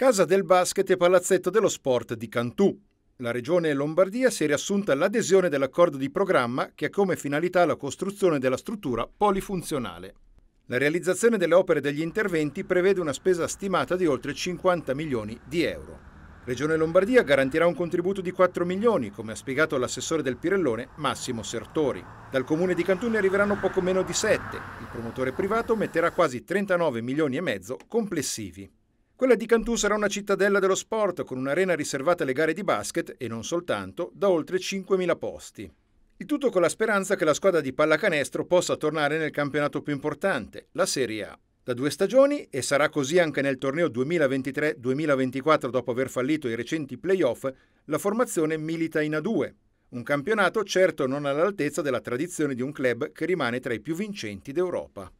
Casa del basket e palazzetto dello sport di Cantù. La Regione Lombardia si è riassunta all'adesione dell'accordo di programma che ha come finalità la costruzione della struttura polifunzionale. La realizzazione delle opere e degli interventi prevede una spesa stimata di oltre 50 milioni di euro. Regione Lombardia garantirà un contributo di 4 milioni, come ha spiegato l'assessore del Pirellone Massimo Sertori. Dal comune di Cantù ne arriveranno poco meno di 7. Il promotore privato metterà quasi 39 milioni e mezzo complessivi. Quella di Cantù sarà una cittadella dello sport con un'arena riservata alle gare di basket e non soltanto, da oltre 5.000 posti. Il tutto con la speranza che la squadra di pallacanestro possa tornare nel campionato più importante, la Serie A. Da due stagioni e sarà così anche nel torneo 2023-2024 dopo aver fallito i recenti playoff, la formazione milita in A2, un campionato certo non all'altezza della tradizione di un club che rimane tra i più vincenti d'Europa.